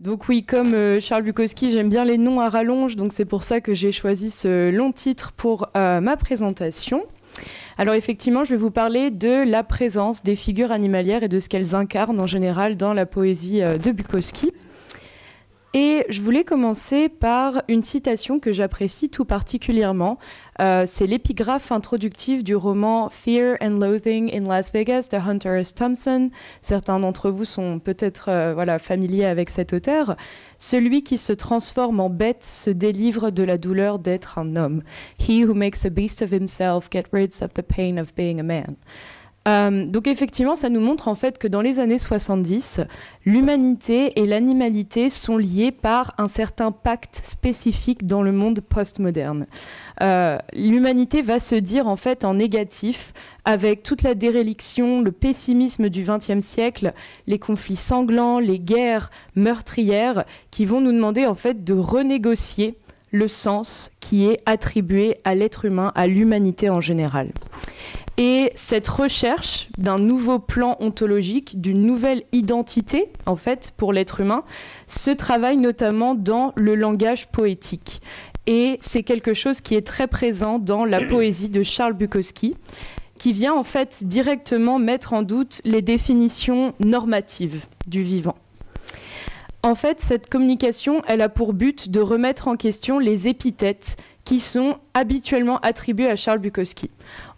Donc oui, comme euh, Charles Bukowski, j'aime bien les noms à rallonge, donc c'est pour ça que j'ai choisi ce long titre pour euh, ma présentation. Alors effectivement, je vais vous parler de la présence des figures animalières et de ce qu'elles incarnent en général dans la poésie euh, de Bukowski. Et je voulais commencer par une citation que j'apprécie tout particulièrement. Euh, c'est l'épigraphe introductive du roman Fear and Loathing in Las Vegas de Hunter S. Thompson. Certains d'entre vous sont peut-être euh, voilà, familiers avec cet auteur. Celui qui se transforme en bête se délivre de la douleur d'être un homme. He who makes a beast of himself gets rid of the pain of being a man. Euh, donc effectivement, ça nous montre en fait que dans les années 70, l'humanité et l'animalité sont liées par un certain pacte spécifique dans le monde postmoderne. Euh, l'humanité va se dire en fait en négatif avec toute la déréliction, le pessimisme du XXe siècle, les conflits sanglants, les guerres meurtrières qui vont nous demander en fait de renégocier le sens qui est attribué à l'être humain, à l'humanité en général. Et cette recherche d'un nouveau plan ontologique, d'une nouvelle identité, en fait, pour l'être humain, se travaille notamment dans le langage poétique. Et c'est quelque chose qui est très présent dans la poésie de Charles Bukowski, qui vient en fait directement mettre en doute les définitions normatives du vivant. En fait, cette communication, elle a pour but de remettre en question les épithètes qui sont habituellement attribuées à Charles Bukowski.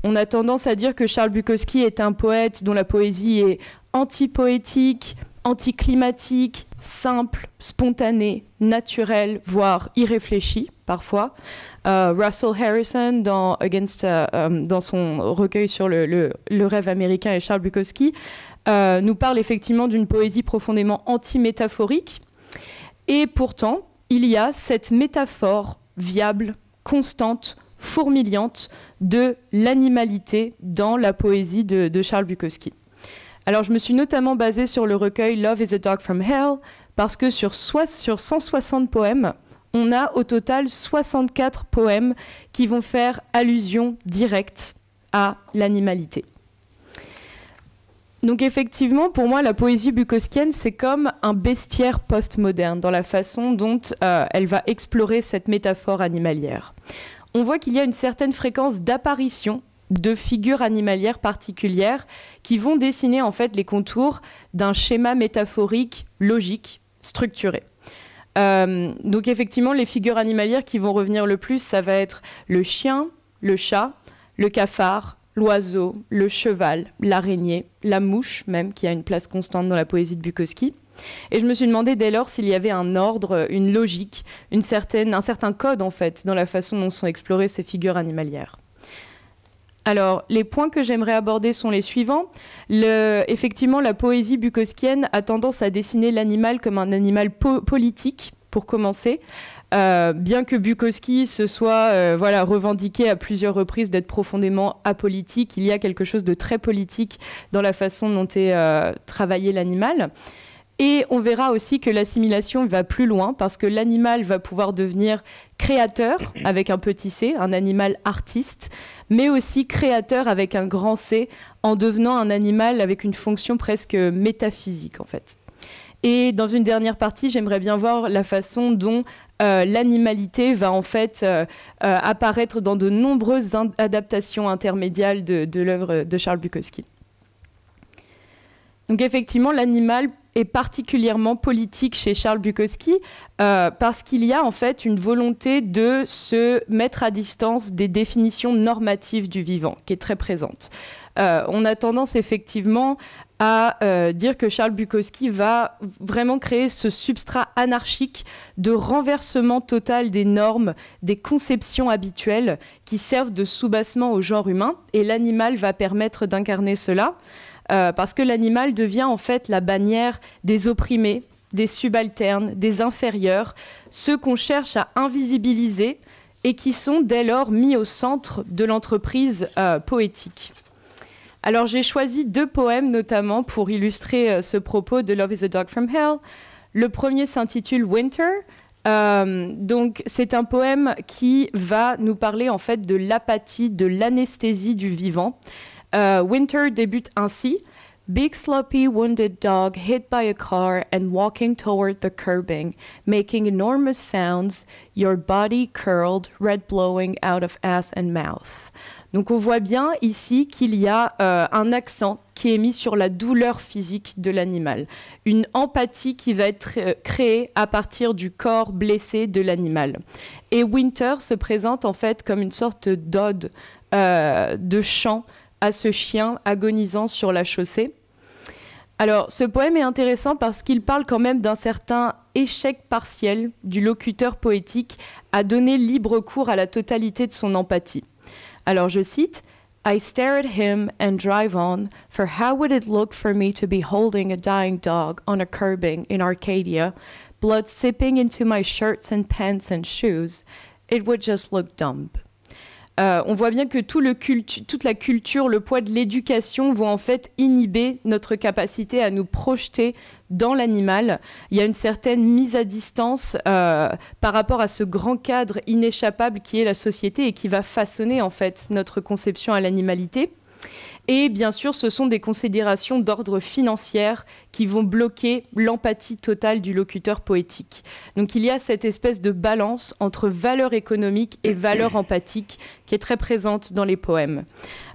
On a tendance à dire que Charles Bukowski est un poète dont la poésie est antipoétique, anticlimatique, simple, spontanée, naturelle, voire irréfléchie parfois. Euh, Russell Harrison dans, Against, euh, euh, dans son recueil sur le rêve américain et Charles Bukowski euh, nous parle effectivement d'une poésie profondément anti-métaphorique. Et pourtant, il y a cette métaphore viable, constante, fourmiliante de l'animalité dans la poésie de, Charles Bukowski. Alors je me suis notamment basée sur le recueil Love is a Dog from Hell, parce que sur, sur 160 poèmes, on a au total 64 poèmes qui vont faire allusion directe à l'animalité. Donc effectivement, pour moi, la poésie bukowskienne, c'est comme un bestiaire postmoderne dans la façon dont euh, elle va explorer cette métaphore animalière. On voit qu'il y a une certaine fréquence d'apparition de figures animalières particulières qui vont dessiner en fait les contours d'un schéma métaphorique logique, structuré. Euh, donc effectivement, les figures animalières qui vont revenir le plus, ça va être le chien, le chat, le cafard, l'oiseau, le cheval, l'araignée, la mouche même, qui a une place constante dans la poésie de Bukowski. Et je me suis demandé dès lors s'il y avait un ordre, une logique, une certaine, un certain code en fait dans la façon dont sont explorées ces figures animalières. Alors, les points que j'aimerais aborder sont les suivants. effectivement, la poésie bukowskienne a tendance à dessiner l'animal comme un animal politique, pour commencer. Euh, bien que Bukowski se soit euh, voilà, revendiqué à plusieurs reprises d'être profondément apolitique, il y a quelque chose de très politique dans la façon dont est euh, travaillé l'animal. Et on verra aussi que l'assimilation va plus loin parce que l'animal va pouvoir devenir créateur avec un petit c, un animal artiste, mais aussi créateur avec un grand c en devenant un animal avec une fonction presque métaphysique en fait. Et dans une dernière partie, j'aimerais bien voir la façon dont euh, l'animalité va en fait euh, euh, apparaître dans de nombreuses adaptations intermédiales de, l'œuvre de Charles Bukowski. Donc effectivement, l'animal est particulièrement politique chez Charles Bukowski parce qu'il y a en fait une volonté de se mettre à distance des définitions normatives du vivant qui est très présente. on a tendance effectivement à euh, dire que Charles Bukowski va vraiment créer ce substrat anarchique de renversement total des normes, des conceptions habituelles qui servent de soubassement au genre humain, et l'animal va permettre d'incarner cela. Euh, parce que l'animal devient en fait la bannière des opprimés, des subalternes, des inférieurs, ceux qu'on cherche à invisibiliser et qui sont dès lors mis au centre de l'entreprise euh, poétique. Alors j'ai choisi deux poèmes notamment pour illustrer euh, ce propos de Love is a Dog from Hell. Le premier s'intitule Winter. Euh, donc c'est un poème qui va nous parler en fait de l'apathie, de l'anesthésie du vivant. Euh, Winter débute ainsi. Big sloppy wounded dog hit by a car and walking toward the curbing, making enormous sounds, your body curled, red blowing out of ass and mouth. Donc on voit bien ici qu'il y a euh, un accent qui est mis sur la douleur physique de l'animal, une empathie qui va être euh, créée à partir du corps blessé de l'animal. Et Winter se présente en fait comme une sorte d'ode euh, de chant à ce chien agonisant sur la chaussée. Alors, ce poème est intéressant parce qu'il parle quand même d'un certain échec partiel du locuteur poétique à donner libre cours à la totalité de son empathie. Alors, je cite I stare at him and drive on, for how would it look for me to be holding a dying dog on a curbing in Arcadia, blood sipping into my shirts and pants and shoes? It would just look dumb. Euh, on voit bien que toute la culture, le poids de l'éducation vont en fait inhiber notre capacité à nous projeter dans l'animal. Il y a une certaine mise à distance euh, par rapport à ce grand cadre inéchappable qui est la société et qui va façonner en fait notre conception à l'animalité. Et bien sûr, ce sont des considérations d'ordre financier qui vont bloquer l'empathie totale du locuteur poétique. Donc il y a cette espèce de balance entre valeur économique et valeur empathique qui est très présente dans les poèmes.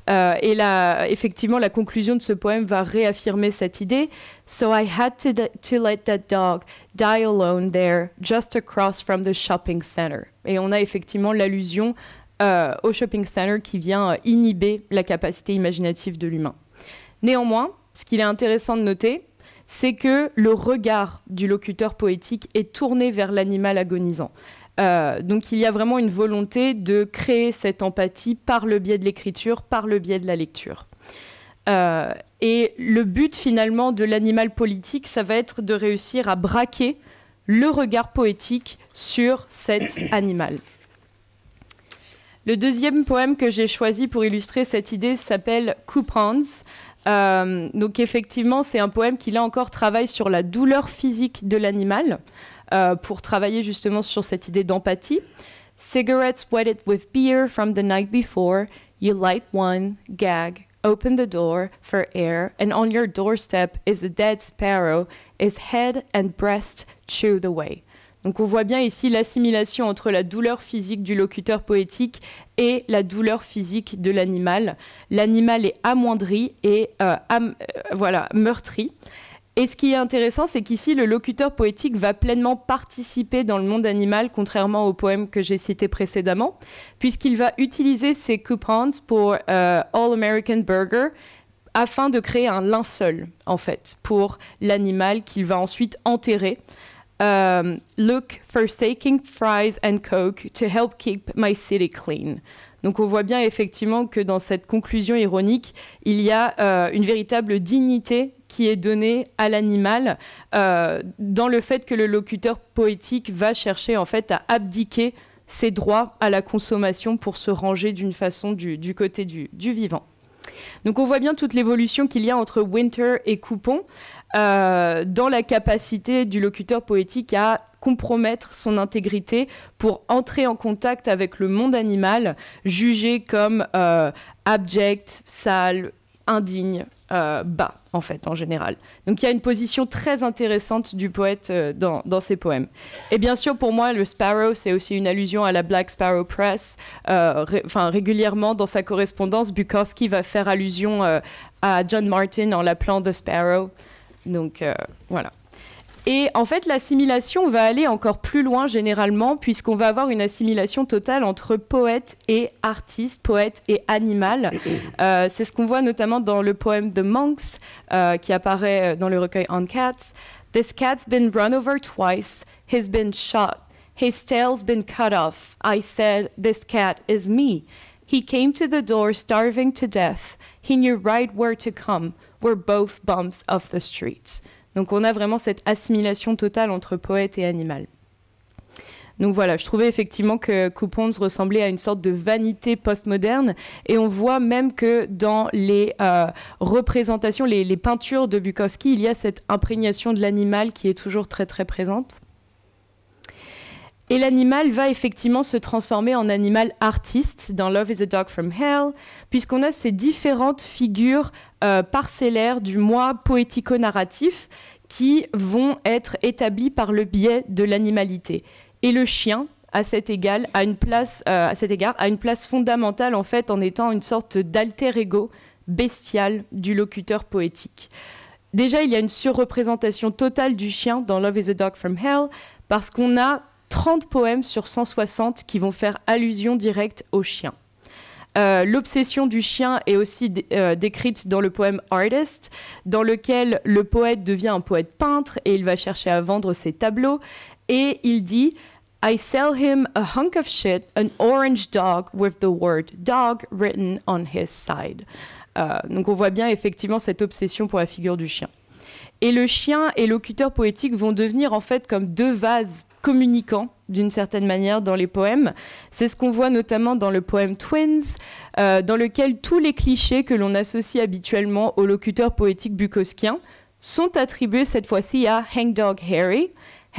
Euh, et là, effectivement, la conclusion de ce poème va réaffirmer cette idée. So I had to, to let that dog die alone there, just across from the shopping center. Et on a effectivement l'allusion euh, au shopping center qui vient euh, inhiber la capacité imaginative de l'humain. Néanmoins, ce qu'il est intéressant de noter, c'est que le regard du locuteur poétique est tourné vers l'animal agonisant. Euh, donc il y a vraiment une volonté de créer cette empathie par le biais de l'écriture, par le biais de la lecture. et le but finalement de l'animal politique, ça va être de réussir à braquer le regard poétique sur cet animal. Le deuxième poème que j'ai choisi pour illustrer cette idée s'appelle Coupons euh, ». donc effectivement, c'est un poème qui là encore travaille sur la douleur physique de l'animal euh, pour travailler justement sur cette idée d'empathie. Cigarettes wetted with beer from the night before, you light one, gag, open the door for air, and on your doorstep is a dead sparrow, his head and breast chew the way. » Donc on voit bien ici l'assimilation entre la douleur physique du locuteur poétique et la douleur physique de l'animal. L'animal est amoindri et euh, euh, voilà, meurtri. Et ce qui est intéressant, c'est qu'ici, le locuteur poétique va pleinement participer dans le monde animal, contrairement au poème que j'ai cité précédemment, puisqu'il va utiliser ses coupons pour euh, All American Burger afin de créer un linceul, en fait, pour l'animal qu'il va ensuite enterrer. Um, look, forsaking fries and coke to help keep my city clean. Donc on voit bien effectivement que dans cette conclusion ironique, il y a euh, une véritable dignité qui est donnée à l'animal euh, dans le fait que le locuteur poétique va chercher en fait à abdiquer ses droits à la consommation pour se ranger d'une façon du, côté du, du, vivant. Donc on voit bien toute l'évolution qu'il y a entre Winter et Coupon. Euh, dans la capacité du locuteur poétique à compromettre son intégrité pour entrer en contact avec le monde animal, jugé comme euh, abject, sale, indigne, euh, bas, en fait, en général. Donc il y a une position très intéressante du poète dans, ses poèmes. Et bien sûr, pour moi, le Sparrow, c'est aussi une allusion à la Black Sparrow Press. régulièrement, dans sa correspondance, Bukowski va faire allusion à John Martin en l'appelant The Sparrow. Donc euh, voilà. Et en fait, l'assimilation va aller encore plus loin généralement, puisqu'on va avoir une assimilation totale entre poète et artiste, poète et animal. Euh, c'est ce qu'on voit notamment dans le poème de Monks, euh, qui apparaît dans le recueil On Cats. This cat's been run over twice, he's been shot, his tail's been cut off. I said, This cat is me. He came to the door starving to death. He knew right where to come both bumps of the street. Donc on a vraiment cette assimilation totale entre poète et animal. Donc voilà, je trouvais effectivement que Coupons ressemblait à une sorte de vanité postmoderne et on voit même que dans les euh, représentations, les, les, peintures de Bukowski, il y a cette imprégnation de l'animal qui est toujours très très présente. Et l'animal va effectivement se transformer en animal artiste dans Love is a Dog from Hell, puisqu'on a ces différentes figures euh, parcellaires du moi poético-narratif qui vont être établis par le biais de l'animalité. Et le chien, à cet, égal, place, euh, à égard, a une place fondamentale en fait en étant une sorte d'alter ego bestial du locuteur poétique. Déjà, il y a une surreprésentation totale du chien dans Love is a Dog from Hell parce qu'on a 30 poèmes sur 160 qui vont faire allusion directe au chien. Euh, l'obsession du chien est aussi euh, décrite dans le poème Artist, dans lequel le poète devient un poète peintre et il va chercher à vendre ses tableaux. Et il dit I sell him a hunk of shit, an orange dog with the word dog written on his side. Euh, donc on voit bien effectivement cette obsession pour la figure du chien. Et le chien et locuteur poétique vont devenir en fait comme deux vases communiquant d'une certaine manière dans les poèmes. C'est ce qu'on voit notamment dans le poème Twins, euh, dans lequel tous les clichés que l'on associe habituellement aux locuteurs poétique bukowskien sont attribués cette fois-ci à Hangdog Harry.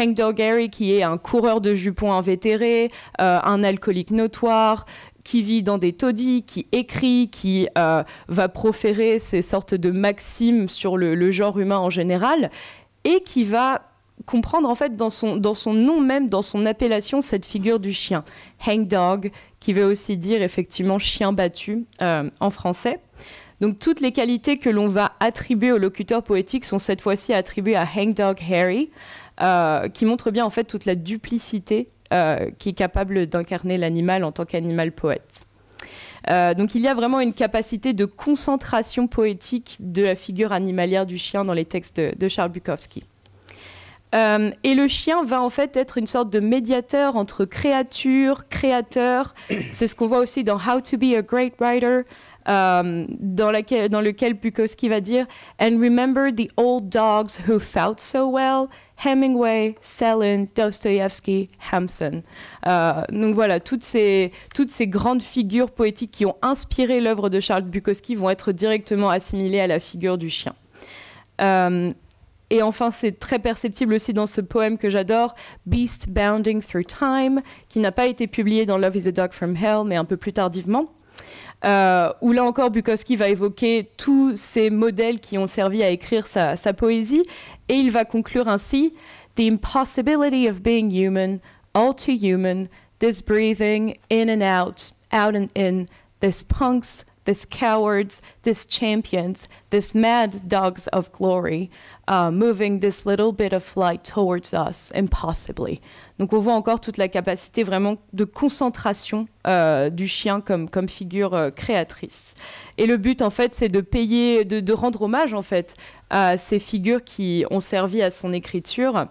Hangdog Harry qui est un coureur de jupons invétéré, euh, un alcoolique notoire, qui vit dans des taudis, qui écrit, qui euh, va proférer ces sortes de maximes sur le, le genre humain en général, et qui va comprendre en fait dans son, dans son nom même, dans son appellation, cette figure du chien, Hang Dog, qui veut aussi dire effectivement chien battu euh, en français. Donc toutes les qualités que l'on va attribuer au locuteur poétique sont cette fois-ci attribuées à Hang Dog Harry, euh, qui montre bien en fait toute la duplicité euh, qui est capable d'incarner l'animal en tant qu'animal poète. donc il y a vraiment une capacité de concentration poétique de la figure animalière du chien dans les textes de Charles Bukowski. Euh, et le chien va en fait être une sorte de médiateur entre créature, créateur. C'est ce qu'on voit aussi dans How to be a great writer, euh, dans, laquelle, dans lequel Bukowski va dire And remember the old dogs who felt so well, Hemingway, Selin, Dostoevsky, Hampson. Euh, donc voilà, toutes ces, toutes ces grandes figures poétiques qui ont inspiré l'œuvre de Charles Bukowski vont être directement assimilées à la figure du chien. Et enfin, c'est très perceptible aussi dans ce poème que j'adore, Beast Bounding Through Time, qui n'a pas été publié dans Love is a Dog from Hell, mais un peu plus tardivement. Euh, où là encore Bukowski va évoquer tous ces modèles qui ont servi à écrire sa, sa poésie, et il va conclure ainsi The impossibility of being human, all too human, this breathing in and out, out and in, this punks, this cowards, this champions, this mad dogs of glory moving this little bit of light towards us impossibly. Donc on voit encore toute la capacité vraiment de concentration euh, du chien comme, comme figure euh, créatrice. Et le but en fait c'est de payer, de, rendre hommage en fait à ces figures qui ont servi à son écriture.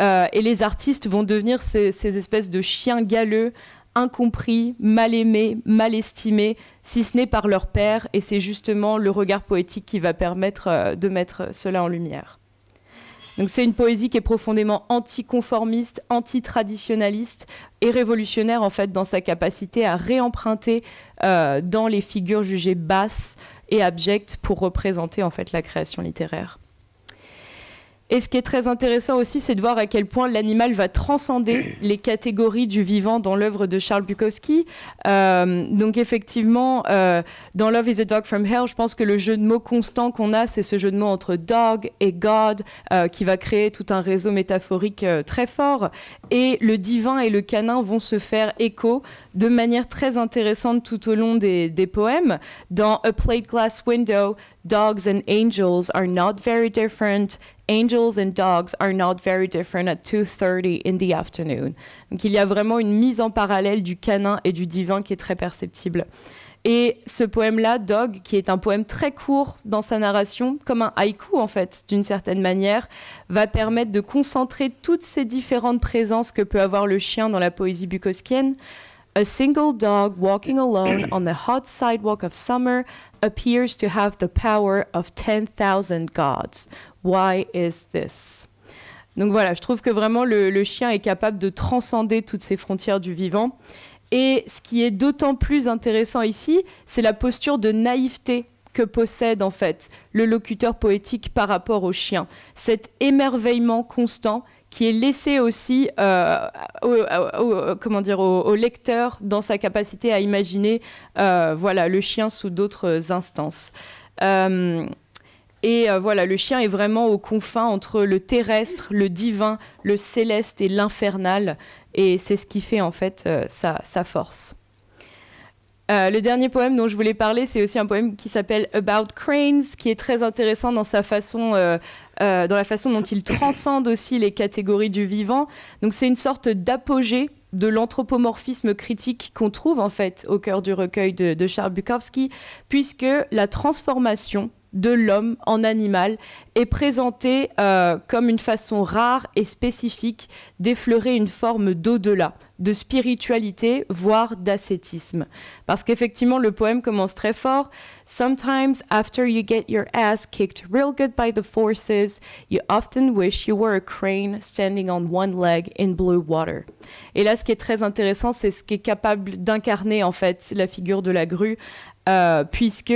Euh, et les artistes vont devenir ces, ces espèces de chiens galeux incompris, mal aimés, mal estimés, si ce n'est par leur père, et c'est justement le regard poétique qui va permettre euh, de mettre cela en lumière. Donc c'est une poésie qui est profondément anticonformiste, antitraditionnaliste et révolutionnaire en fait dans sa capacité à réemprunter euh, dans les figures jugées basses et abjectes pour représenter en fait la création littéraire. Et ce qui est très intéressant aussi, c'est de voir à quel point l'animal va transcender les catégories du vivant dans l'œuvre de Charles Bukowski. Euh, donc effectivement, euh, dans Love is a Dog from Hell, je pense que le jeu de mots constant qu'on a, c'est ce jeu de mots entre dog et God, euh, qui va créer tout un réseau métaphorique très fort. Et le divin et le canin vont se faire écho de manière très intéressante tout au long des, des poèmes. Dans A Plate Glass Window, dogs and angels are not very different. Angels and dogs are not very different at 2:30 in the afternoon. Donc il y a vraiment une mise en parallèle du canin et du divin qui est très perceptible. Et ce poème-là, Dog, qui est un poème très court dans sa narration, comme un haïku en fait, d'une certaine manière, va permettre de concentrer toutes ces différentes présences que peut avoir le chien dans la poésie bukowskienne. A single dog walking alone on the hot sidewalk of summer appears to have the power of gods. Why is this? Donc voilà, je trouve que vraiment le, le chien est capable de transcender toutes ces frontières du vivant. Et ce qui est d'autant plus intéressant ici, c'est la posture de naïveté que possède en fait le locuteur poétique par rapport au chien. Cet émerveillement constant qui est laissé aussi euh, au, comment dire, au, lecteur dans sa capacité à imaginer euh, voilà, le chien sous d'autres instances. Euh, et voilà, le chien est vraiment aux confins entre le terrestre, le divin, le céleste et l'infernal. Et c'est ce qui fait en fait sa force. Euh, le dernier poème dont je voulais parler, c'est aussi un poème qui s'appelle About Cranes, qui est très intéressant dans sa façon, euh, euh, dans la façon dont il transcende aussi les catégories du vivant. Donc c'est une sorte d'apogée de l'anthropomorphisme critique qu'on trouve en fait au cœur du recueil de Charles Bukowski, puisque la transformation de l'homme en animal est présenté euh, comme une façon rare et spécifique d'effleurer une forme d'au-delà, de spiritualité, voire d'ascétisme. Parce qu'effectivement, le poème commence très fort. Sometimes, after you get your ass kicked real good by the forces, you often wish you were a crane standing on one leg in blue water. Et là, ce qui est très intéressant, c'est ce qui est capable d'incarner en fait la figure de la grue euh, puisque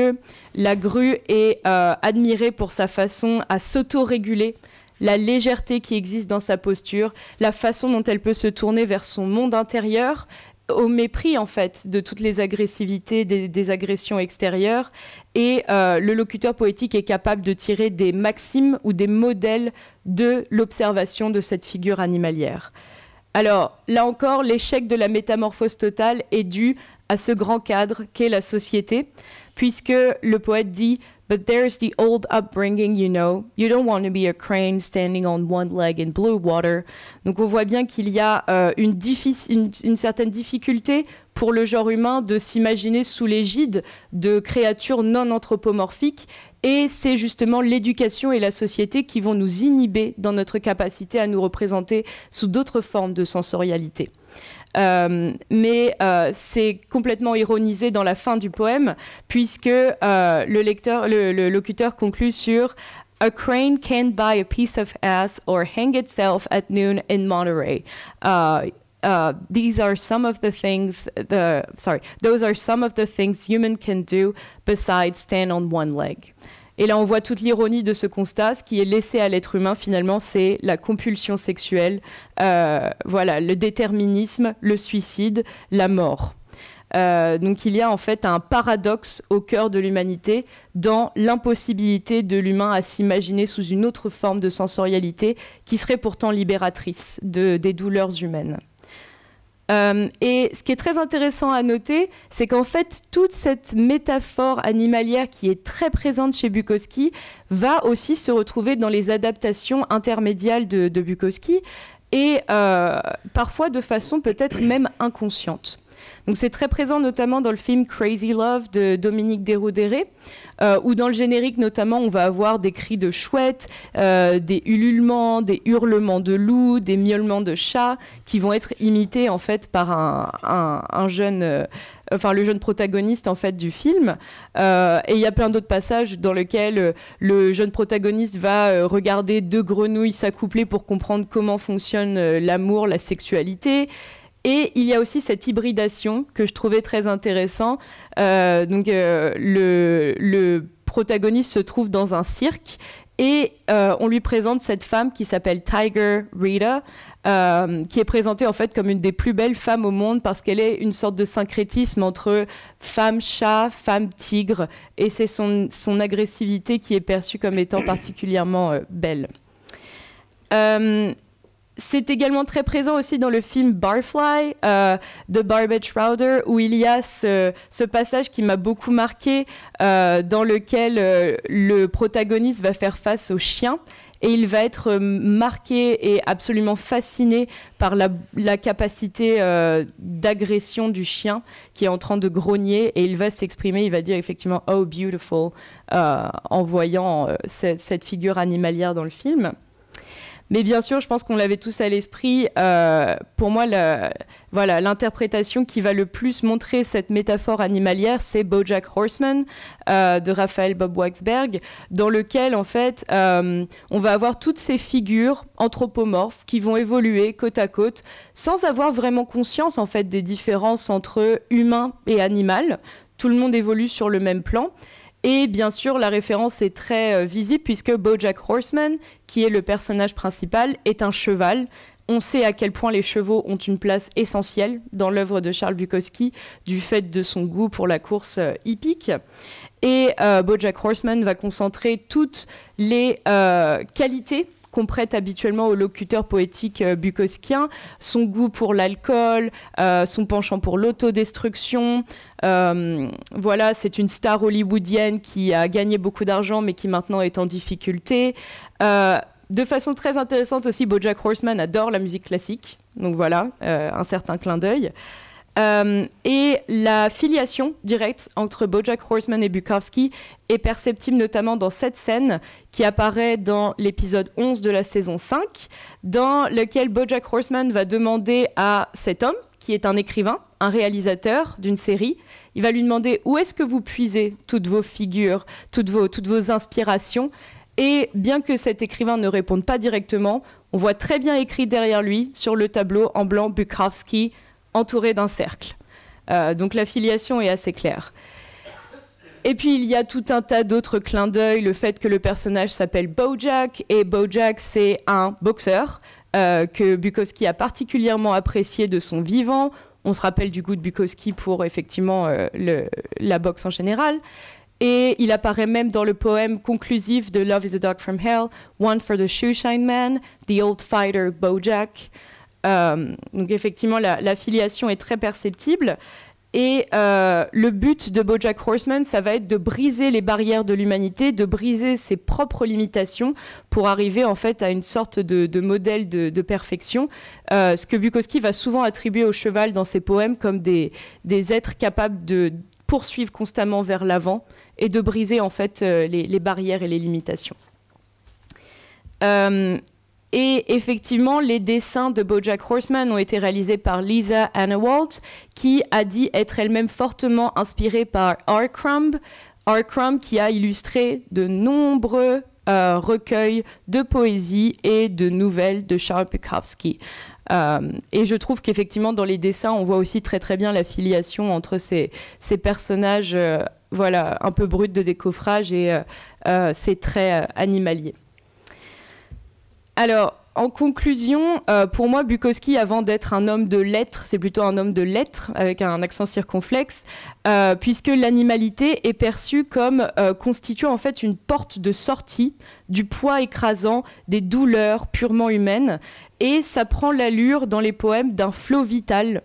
la grue est euh, admirée pour sa façon à s'auto-réguler, la légèreté qui existe dans sa posture, la façon dont elle peut se tourner vers son monde intérieur au mépris en fait de toutes les agressivités, des, agressions extérieures, et euh, le locuteur poétique est capable de tirer des maximes ou des modèles de l'observation de cette figure animalière. Alors, là encore, l'échec de la métamorphose totale est dû à ce grand cadre qu'est la société, puisque le poète dit But there's the old upbringing, you know. You don't want to be a crane standing on one leg in blue water. Donc on voit bien qu'il y a euh, une, une, certaine difficulté pour le genre humain de s'imaginer sous l'égide de créatures non anthropomorphiques. Et c'est justement l'éducation et la société qui vont nous inhiber dans notre capacité à nous représenter sous d'autres formes de sensorialité. Euh, mais euh, c'est complètement ironisé dans la fin du poème, puisque euh, le, locuteur conclut sur A crane can buy a piece of ass or hang itself at noon in Monterey. Uh, uh, these are some of the things sorry those are some of the things human can do besides stand on one leg. Et là, on voit toute l'ironie de ce constat. Ce qui est laissé à l'être humain, finalement, c'est la compulsion sexuelle, euh, voilà, le déterminisme, le suicide, la mort. Euh, donc il y a en fait un paradoxe au cœur de l'humanité dans l'impossibilité de l'humain à s'imaginer sous une autre forme de sensorialité qui serait pourtant libératrice des douleurs humaines. Euh, et ce qui est très intéressant à noter, c'est qu'en fait, toute cette métaphore animalière qui est très présente chez Bukowski va aussi se retrouver dans les adaptations intermédiales de, Bukowski et euh, parfois de façon peut-être même inconsciente c'est très présent notamment dans le film Crazy Love de Dominique Deroudéré, euh, où dans le générique notamment on va avoir des cris de chouette, euh, des ululements, des hurlements de loups, des miaulements de chats, qui vont être imités en fait par un, jeune... Euh, le jeune protagoniste en fait du film. et il y a plein d'autres passages dans lesquels le jeune protagoniste va regarder deux grenouilles s'accoupler pour comprendre comment fonctionne l'amour, la sexualité. Et il y a aussi cette hybridation que je trouvais très intéressant. Euh, donc euh, le, protagoniste se trouve dans un cirque et euh, on lui présente cette femme qui s'appelle Tiger Rita, qui est présentée en fait comme une des plus belles femmes au monde parce qu'elle est une sorte de syncrétisme entre femme chat, femme tigre, et c'est son, son, agressivité qui est perçue comme étant particulièrement belle c'est également très présent aussi dans le film Barfly euh, de Barbet Schroeder, où il y a ce, passage qui m'a beaucoup marqué, euh, dans lequel euh, le protagoniste va faire face au chien et il va être marqué et absolument fasciné par la, capacité d'agression du chien qui est en train de grogner et il va s'exprimer, il va dire effectivement Oh, beautiful, en voyant cette figure animalière dans le film. Mais bien sûr, je pense qu'on l'avait tous à l'esprit. Euh, pour moi, voilà, l'interprétation qui va le plus montrer cette métaphore animalière, c'est BoJack Horseman euh, de Raphaël Bob Waxberg, dans lequel en fait, euh, on va avoir toutes ces figures anthropomorphes qui vont évoluer côte à côte, sans avoir vraiment conscience en fait des différences entre humain et animal. Tout le monde évolue sur le même plan. Et bien sûr, la référence est très visible puisque BoJack Horseman, qui est le personnage principal, est un cheval. On sait à quel point les chevaux ont une place essentielle dans l'œuvre de Charles Bukowski du fait de son goût pour la course euh, hippique. Et euh, Bojack Horseman va concentrer toutes les euh, qualités qu'on prête habituellement au locuteur poétique euh, bukowskien, son goût pour l'alcool, euh, son penchant pour l'autodestruction. Euh, voilà, c'est une star hollywoodienne qui a gagné beaucoup d'argent mais qui maintenant est en difficulté. de façon très intéressante aussi, Bojack Horseman adore la musique classique. Donc voilà, un certain clin d'œil. Euh, et la filiation directe entre Bojack Horseman et Bukowski est perceptible notamment dans cette scène qui apparaît dans l'épisode 11 de la saison 5, dans lequel Bojack Horseman va demander à cet homme, qui est un écrivain, un réalisateur d'une série, il va lui demander où est-ce que vous puisez toutes vos figures, toutes vos, toutes vos inspirations. Et bien que cet écrivain ne réponde pas directement, on voit très bien écrit derrière lui, sur le tableau en blanc, Bukowski, entouré d'un cercle. Euh, donc l'affiliation est assez claire. Et puis il y a tout un tas d'autres clins d'œil, le fait que le personnage s'appelle Bojack, et Bojack c'est un boxeur euh, que Bukowski a particulièrement apprécié de son vivant. On se rappelle du goût de Bukowski pour effectivement euh, la boxe en général. Et il apparaît même dans le poème conclusif de Love is a Dog from Hell, One for the Shoeshine Man, The Old Fighter Bojack. Euh, donc effectivement, la, filiation est très perceptible. Et euh, le but de Bojack Horseman, ça va être de briser les barrières de l'humanité, de briser ses propres limitations pour arriver en fait à une sorte de, modèle de, perfection. Euh, ce que Bukowski va souvent attribuer au cheval dans ses poèmes comme des, des êtres capables de poursuivre constamment vers l'avant et de briser en fait les, barrières et les limitations. Euh, et effectivement, les dessins de Bojack Horseman ont été réalisés par Lisa Anna qui a dit être elle-même fortement inspirée par R. Crumb, R. Crumb qui a illustré de nombreux euh, recueils de poésie et de nouvelles de Charles Bukowski. Euh, et je trouve qu'effectivement, dans les dessins, on voit aussi très très bien la filiation entre ces, personnages euh, voilà, un peu bruts de décoffrage et ces traits animaliers. Alors, en conclusion, euh, pour moi, Bukowski, avant d'être un homme de lettres, c'est plutôt un homme de lettres avec un accent circonflexe, euh, puisque l'animalité est perçue comme euh, constituant en fait une porte de sortie du poids écrasant des douleurs purement humaines, et ça prend l'allure dans les poèmes d'un flot vital,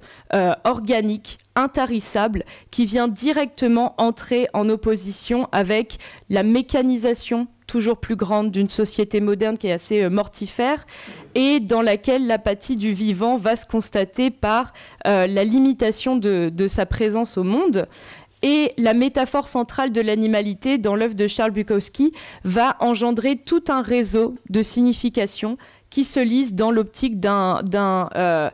organique, intarissable, qui vient directement entrer en opposition avec la mécanisation toujours plus grande d'une société moderne qui est assez euh, mortifère et dans laquelle l'apathie du vivant va se constater par euh, la limitation de, sa présence au monde. Et la métaphore centrale de l'animalité dans l'œuvre de Charles Bukowski va engendrer tout un réseau de significations qui se lisent dans l'optique d'un euh,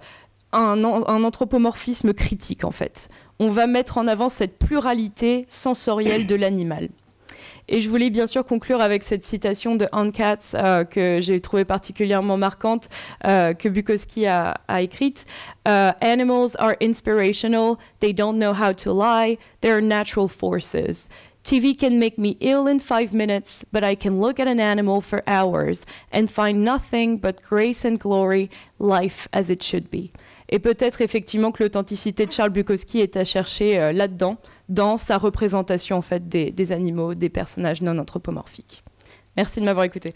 anthropomorphisme critique en fait. On va mettre en avant cette pluralité sensorielle de l'animal. Et je voulais bien sûr conclure avec cette citation de Anne Katz euh, que j'ai trouvée particulièrement marquante, euh, que Bukowski a, écrite. Euh, Animals are inspirational, they don't know how to lie, they are natural forces. TV can make me ill in five minutes, but I can look at an animal for hours and find nothing but grace and glory, life as it should be. Et peut-être effectivement que l'authenticité de Charles Bukowski est à chercher euh, là-dedans, dans sa représentation en fait des, des animaux, des personnages non anthropomorphiques. Merci de m'avoir écouté.